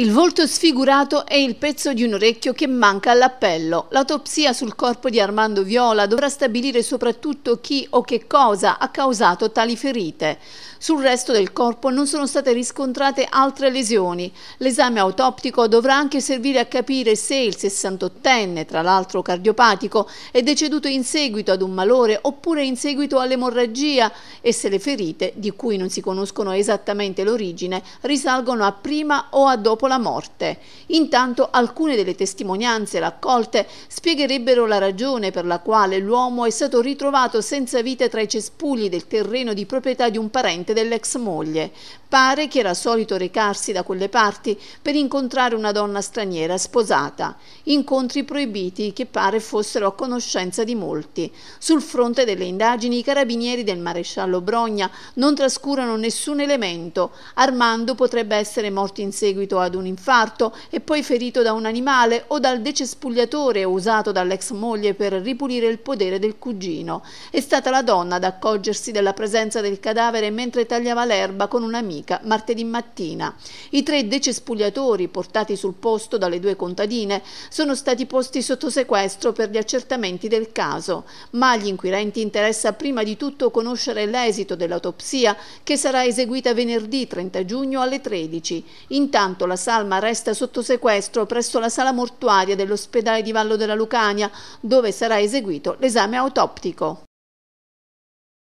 Il volto sfigurato è il pezzo di un orecchio che manca all'appello. L'autopsia sul corpo di Armando Viola dovrà stabilire soprattutto chi o che cosa ha causato tali ferite. Sul resto del corpo non sono state riscontrate altre lesioni. L'esame autoptico dovrà anche servire a capire se il 68enne, tra l'altro cardiopatico, è deceduto in seguito ad un malore oppure in seguito all'emorragia e se le ferite, di cui non si conoscono esattamente l'origine, risalgono a prima o a dopo la la morte. Intanto alcune delle testimonianze raccolte spiegherebbero la ragione per la quale l'uomo è stato ritrovato senza vita tra i cespugli del terreno di proprietà di un parente dell'ex moglie. Pare che era solito recarsi da quelle parti per incontrare una donna straniera sposata. Incontri proibiti che pare fossero a conoscenza di molti. Sul fronte delle indagini i carabinieri del maresciallo Brogna non trascurano nessun elemento. Armando potrebbe essere morto in seguito a ad un infarto e poi ferito da un animale o dal decespugliatore usato dall'ex moglie per ripulire il podere del cugino. È stata la donna ad accorgersi della presenza del cadavere mentre tagliava l'erba con un'amica martedì mattina. I tre decespugliatori portati sul posto dalle due contadine sono stati posti sotto sequestro per gli accertamenti del caso, ma agli inquirenti interessa prima di tutto conoscere l'esito dell'autopsia che sarà eseguita venerdì 30 giugno alle 13. Intanto la salma resta sotto sequestro presso la sala mortuaria dell'ospedale di Vallo della Lucania, dove sarà eseguito l'esame autoptico.